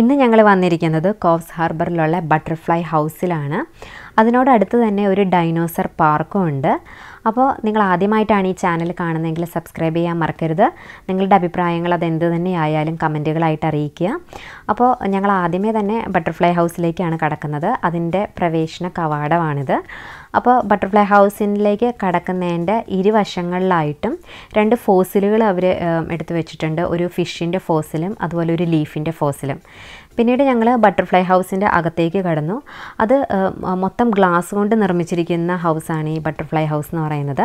ഇന്ന് ഞങ്ങൾ വന്നിരിക്കുന്നത് കോവ്സ് ഹാർബറിലുള്ള ബട്ടർഫ്ലൈ ഹൗസിലാണ് അതിനോടടുത്ത് തന്നെ ഒരു ഡൈനോസർ പാർക്കും ഉണ്ട് അപ്പോൾ നിങ്ങൾ ആദ്യമായിട്ടാണ് ഈ ചാനൽ കാണുന്നതെങ്കിൽ സബ്സ്ക്രൈബ് ചെയ്യാൻ മറക്കരുത് നിങ്ങളുടെ അഭിപ്രായങ്ങൾ അതെന്ത് തന്നെയായാലും കമൻറ്റുകളായിട്ട് അറിയിക്കുക അപ്പോൾ ഞങ്ങൾ ആദ്യമേ തന്നെ ബട്ടർഫ്ലൈ ഹൗസിലേക്കാണ് കടക്കുന്നത് അതിൻ്റെ പ്രവേശന കവാടമാണിത് അപ്പോൾ ബട്ടർഫ്ലൈ ഹൗസിലേക്ക് കടക്കുന്നതിൻ്റെ ഇരുവശങ്ങളിലായിട്ടും രണ്ട് ഫോസിലുകൾ അവർ എടുത്തു വെച്ചിട്ടുണ്ട് ഒരു ഫിഷിൻ്റെ ഫോസിലും അതുപോലെ ഒരു ലീഫിൻ്റെ ഫോസിലും പിന്നീട് ഞങ്ങൾ ബട്ടർഫ്ലൈ ഹൗസിൻ്റെ അകത്തേക്ക് കടന്നു അത് മൊത്തം ഗ്ലാസ് കൊണ്ട് നിർമ്മിച്ചിരിക്കുന്ന ഹൗസാണ് ഈ ബട്ടർഫ്ലൈ ഹൗസ് എന്ന് പറയുന്നത്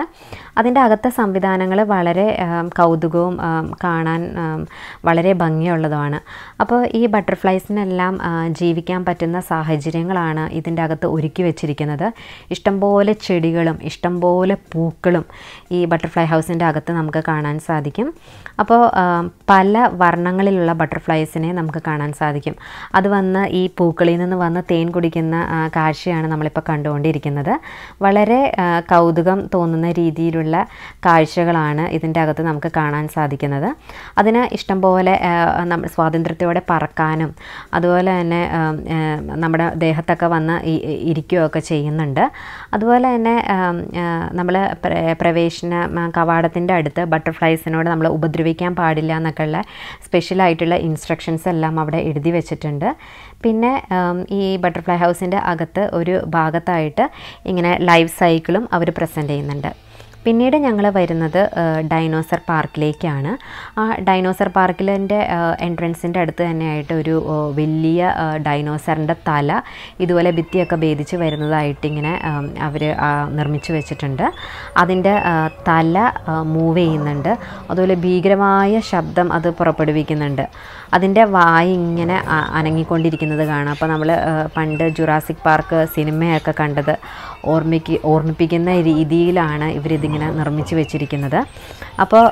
അതിൻ്റെ അകത്തെ സംവിധാനങ്ങൾ വളരെ കൗതുകവും കാണാൻ വളരെ ഭംഗിയുള്ളതുമാണ് അപ്പോൾ ഈ ബട്ടർഫ്ലൈസിനെല്ലാം ജീവിക്കാൻ പറ്റുന്ന സാഹചര്യങ്ങളാണ് ഇതിൻ്റെ അകത്ത് ഒരുക്കി വെച്ചിരിക്കുന്നത് ഇഷ്ടംപോലെ ചെടികളും ഇഷ്ടംപോലെ പൂക്കളും ഈ ബട്ടർഫ്ലൈ ഹൗസിൻ്റെ അകത്ത് നമുക്ക് കാണാൻ സാധിക്കും അപ്പോൾ പല വർണ്ണങ്ങളിലുള്ള ബട്ടർഫ്ലൈസിനെ നമുക്ക് കാണാൻ സാധിക്കും അത് വന്ന് ഈ പൂക്കളിൽ നിന്ന് വന്ന് തേൻ കുടിക്കുന്ന കാഴ്ചയാണ് നമ്മളിപ്പോൾ കണ്ടുകൊണ്ടിരിക്കുന്നത് വളരെ കൗതുകം തോന്നുന്ന രീതിയിലുള്ള കാഴ്ചകളാണ് ഇതിൻ്റെ അകത്ത് നമുക്ക് കാണാൻ സാധിക്കുന്നത് അതിന് ഇഷ്ടംപോലെ നമ്മൾ സ്വാതന്ത്ര്യത്തോടെ പറക്കാനും അതുപോലെ തന്നെ നമ്മുടെ ദേഹത്തൊക്കെ വന്ന് ഇരിക്കുകയൊക്കെ ചെയ്യുന്നുണ്ട് അതുപോലെ തന്നെ നമ്മൾ പ്രവേശന കവാടത്തിൽ വെള്ളത്തിൻ്റെ അടുത്ത് ബട്ടർഫ്ലൈസിനോട് നമ്മൾ ഉപദ്രവിക്കാൻ പാടില്ല എന്നൊക്കെയുള്ള സ്പെഷ്യലായിട്ടുള്ള ഇൻസ്ട്രക്ഷൻസ് എല്ലാം അവിടെ എഴുതി വെച്ചിട്ടുണ്ട് പിന്നെ ഈ ബട്ടർഫ്ലൈ ഹൗസിൻ്റെ അകത്ത് ഒരു ഭാഗത്തായിട്ട് ഇങ്ങനെ ലൈഫ് സൈക്കിളും അവർ പ്രസൻറ്റ് ചെയ്യുന്നുണ്ട് പിന്നീട് ഞങ്ങൾ വരുന്നത് ഡൈനോസർ പാർക്കിലേക്കാണ് ആ ഡൈനോസർ പാർക്കിലിൻ്റെ എൻട്രൻസിൻ്റെ അടുത്ത് തന്നെയായിട്ട് ഒരു വലിയ ഡൈനോസറിൻ്റെ തല ഇതുപോലെ ഭിത്തിയൊക്കെ ഭേദിച്ച് വരുന്നതായിട്ട് ഇങ്ങനെ അവർ നിർമ്മിച്ചു വെച്ചിട്ടുണ്ട് അതിൻ്റെ തല മൂവ് ചെയ്യുന്നുണ്ട് അതുപോലെ ഭീകരമായ ശബ്ദം അത് പുറപ്പെടുവിക്കുന്നുണ്ട് അതിൻ്റെ വായി ഇങ്ങനെ അനങ്ങിക്കൊണ്ടിരിക്കുന്നത് കാണാം അപ്പോൾ നമ്മൾ പണ്ട് ജുറാസിക് പാർക്ക് സിനിമയൊക്കെ കണ്ടത് ഓർമ്മിക്ക് ഓർമ്മിപ്പിക്കുന്ന രീതിയിലാണ് ഇവരിതിങ്ങനെ നിർമ്മിച്ച് വെച്ചിരിക്കുന്നത് അപ്പോൾ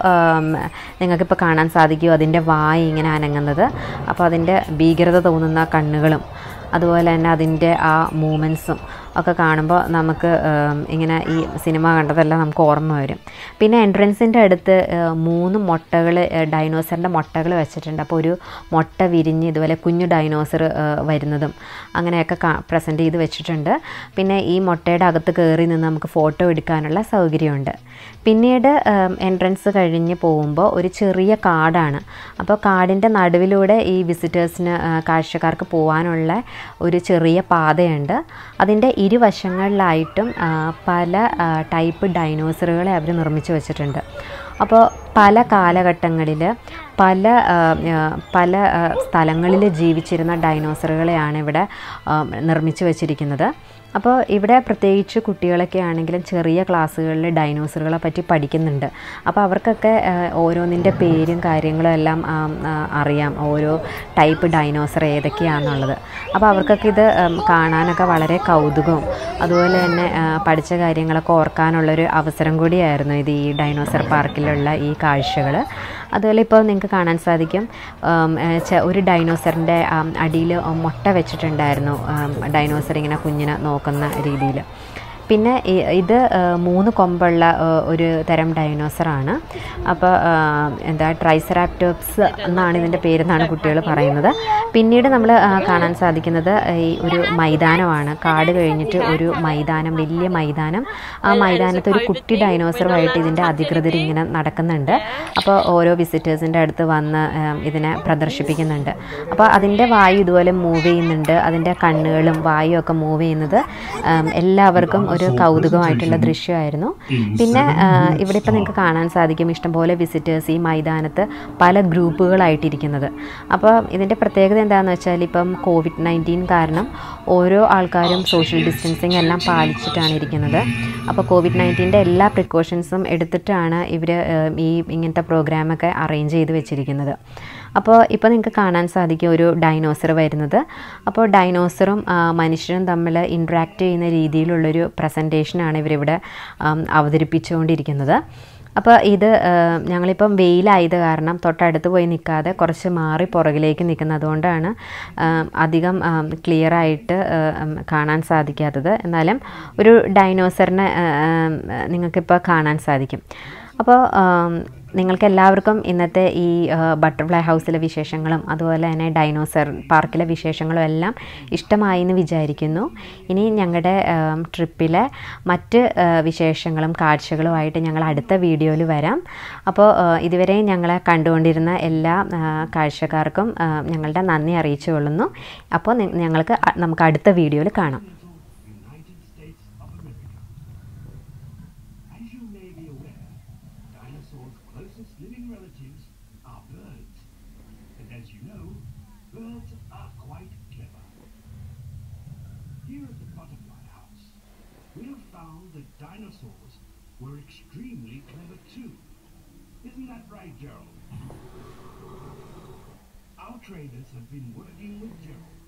നിങ്ങൾക്കിപ്പോൾ കാണാൻ സാധിക്കും അതിൻ്റെ വായ ഇങ്ങനെ അനങ്ങുന്നത് അപ്പോൾ അതിൻ്റെ ഭീകരത തോന്നുന്ന കണ്ണുകളും അതുപോലെ തന്നെ അതിൻ്റെ ആ മൂമെൻസും ഒക്കെ കാണുമ്പോൾ നമുക്ക് ഇങ്ങനെ ഈ സിനിമ കണ്ടതെല്ലാം നമുക്ക് ഓർമ്മ വരും പിന്നെ എൻട്രൻസിൻ്റെ അടുത്ത് മൂന്ന് മുട്ടകൾ ഡൈനോസറിൻ്റെ മുട്ടകൾ വെച്ചിട്ടുണ്ട് അപ്പോൾ ഒരു മുട്ട വിരിഞ്ഞ് ഇതുപോലെ കുഞ്ഞു ഡൈനോസർ വരുന്നതും അങ്ങനെയൊക്കെ പ്രസൻറ്റ് ചെയ്ത് വെച്ചിട്ടുണ്ട് പിന്നെ ഈ മുട്ടയുടെ അകത്ത് കയറി നിന്ന് നമുക്ക് ഫോട്ടോ എടുക്കാനുള്ള സൗകര്യമുണ്ട് പിന്നീട് എൻട്രൻസ് കഴിഞ്ഞ് പോകുമ്പോൾ ഒരു ചെറിയ കാടാണ് അപ്പോൾ കാടിൻ്റെ നടുവിലൂടെ ഈ വിസിറ്റേഴ്സിന് കാഴ്ചക്കാർക്ക് പോകാനുള്ള ഒരു ചെറിയ പാതയുണ്ട് അതിൻ്റെ ഇരുവശങ്ങളിലായിട്ടും പല ടൈപ്പ് ഡൈനോസറുകളെ അവർ നിർമ്മിച്ച് വെച്ചിട്ടുണ്ട് അപ്പോൾ പല കാലഘട്ടങ്ങളിൽ പല പല സ്ഥലങ്ങളിൽ ജീവിച്ചിരുന്ന ഡൈനോസറുകളെയാണ് ഇവിടെ നിർമ്മിച്ചു വച്ചിരിക്കുന്നത് അപ്പോൾ ഇവിടെ പ്രത്യേകിച്ച് കുട്ടികളൊക്കെ ആണെങ്കിലും ചെറിയ ക്ലാസ്സുകളിൽ ഡൈനോസറുകളെ പറ്റി പഠിക്കുന്നുണ്ട് അപ്പോൾ അവർക്കൊക്കെ ഓരോന്നിൻ്റെ പേരും കാര്യങ്ങളും എല്ലാം അറിയാം ഓരോ ടൈപ്പ് ഡൈനോസർ ഏതൊക്കെയാണെന്നുള്ളത് അപ്പോൾ അവർക്കൊക്കെ ഇത് കാണാനൊക്കെ വളരെ കൗതുകവും അതുപോലെ തന്നെ പഠിച്ച കാര്യങ്ങളൊക്കെ ഓർക്കാനുള്ളൊരു അവസരം കൂടിയായിരുന്നു ഇത് ഈ ഡൈനോസർ പാർക്കിലുള്ള ഈ കാഴ്ചകൾ അതുപോലെ ഇപ്പോൾ നിങ്ങൾക്ക് കാണാൻ സാധിക്കും ഒരു ഡൈനോസറിൻ്റെ അടിയിൽ മുട്ട വെച്ചിട്ടുണ്ടായിരുന്നു ഡൈനോസർ ഇങ്ങനെ കുഞ്ഞിനെ നോക്കുന്ന രീതിയിൽ പിന്നെ ഇത് മൂന്ന് കൊമ്പുള്ള ഒരു തരം ഡൈനോസറാണ് അപ്പോൾ എന്താ ട്രൈസറാപ്റ്റോപ്സ് എന്നാണ് ഇതിൻ്റെ പേരെന്നാണ് കുട്ടികൾ പറയുന്നത് പിന്നീട് നമ്മൾ കാണാൻ സാധിക്കുന്നത് ഈ ഒരു മൈതാനമാണ് കാട് കഴിഞ്ഞിട്ട് ഒരു മൈതാനം വലിയ മൈതാനം ആ മൈതാനത്ത് ഒരു കുട്ടി ഡൈനോസറുമായിട്ട് ഇതിൻ്റെ അധികൃതർ ഇങ്ങനെ നടക്കുന്നുണ്ട് അപ്പോൾ ഓരോ വിസിറ്റേഴ്സിൻ്റെ അടുത്ത് വന്ന് ഇതിനെ പ്രദർശിപ്പിക്കുന്നുണ്ട് അപ്പോൾ അതിൻ്റെ വായു ഇതുപോലെ മൂവ് ചെയ്യുന്നുണ്ട് അതിൻ്റെ കണ്ണുകളും വായും ഒക്കെ മൂവ് ചെയ്യുന്നത് എല്ലാവർക്കും ഒരു കൗതുകമായിട്ടുള്ള ദൃശ്യമായിരുന്നു പിന്നെ ഇവിടെ ഇപ്പം നിങ്ങൾക്ക് കാണാൻ സാധിക്കും ഇഷ്ടംപോലെ വിസിറ്റേഴ്സ് ഈ മൈതാനത്ത് പല ഗ്രൂപ്പുകളായിട്ടിരിക്കുന്നത് അപ്പോൾ ഇതിൻ്റെ പ്രത്യേകത എന്താണെന്ന് വെച്ചാൽ ഇപ്പം കോവിഡ് നയൻറ്റീൻ കാരണം ഓരോ ആൾക്കാരും സോഷ്യൽ ഡിസ്റ്റൻസിങ് എല്ലാം പാലിച്ചിട്ടാണ് ഇരിക്കുന്നത് അപ്പോൾ കോവിഡ് നയൻറ്റീൻ്റെ എല്ലാ പ്രിക്കോഷൻസും എടുത്തിട്ടാണ് ഇവർ ഈ ഇങ്ങനത്തെ പ്രോഗ്രാമൊക്കെ അറേഞ്ച് ചെയ്ത് വെച്ചിരിക്കുന്നത് അപ്പോൾ ഇപ്പോൾ നിങ്ങൾക്ക് കാണാൻ സാധിക്കും ഒരു ഡൈനോസർ വരുന്നത് അപ്പോൾ ഡൈനോസറും മനുഷ്യരും തമ്മിൽ ഇൻട്രാക്റ്റ് ചെയ്യുന്ന രീതിയിലുള്ളൊരു പ്രസൻറ്റേഷനാണ് ഇവരിവിടെ അവതരിപ്പിച്ചുകൊണ്ടിരിക്കുന്നത് അപ്പോൾ ഇത് ഞങ്ങളിപ്പം വെയിലായത് കാരണം തൊട്ടടുത്ത് പോയി നിൽക്കാതെ കുറച്ച് മാറി പുറകിലേക്ക് നിൽക്കുന്നത് അതുകൊണ്ടാണ് അധികം ക്ലിയറായിട്ട് കാണാൻ സാധിക്കാത്തത് എന്നാലും ഒരു ഡൈനോസറിനെ നിങ്ങൾക്കിപ്പോൾ കാണാൻ സാധിക്കും അപ്പോൾ നിങ്ങൾക്ക് എല്ലാവർക്കും ഇന്നത്തെ ഈ ബട്ടർഫ്ലൈ ഹൗസിലെ വിശേഷങ്ങളും അതുപോലെ തന്നെ ഡൈനോസർ പാർക്കിലെ വിശേഷങ്ങളും എല്ലാം ഇഷ്ടമായി എന്ന് വിചാരിക്കുന്നു ഇനി ഞങ്ങളുടെ ട്രിപ്പിലെ മറ്റ് വിശേഷങ്ങളും കാഴ്ചകളുമായിട്ട് ഞങ്ങൾ അടുത്ത വീഡിയോയിൽ വരാം അപ്പോൾ ഇതുവരെ ഞങ്ങളെ കണ്ടുകൊണ്ടിരുന്ന എല്ലാ കാഴ്ചക്കാർക്കും ഞങ്ങളുടെ നന്ദി അറിയിച്ചു കൊള്ളുന്നു അപ്പോൾ ഞങ്ങൾക്ക് നമുക്ക് അടുത്ത വീഡിയോയിൽ കാണാം are birds. And as you know, birds are quite clever. Here at the Butterfly House, we have found that dinosaurs were extremely clever too. Isn't that right, Gerald? Our trainers have been working with Gerald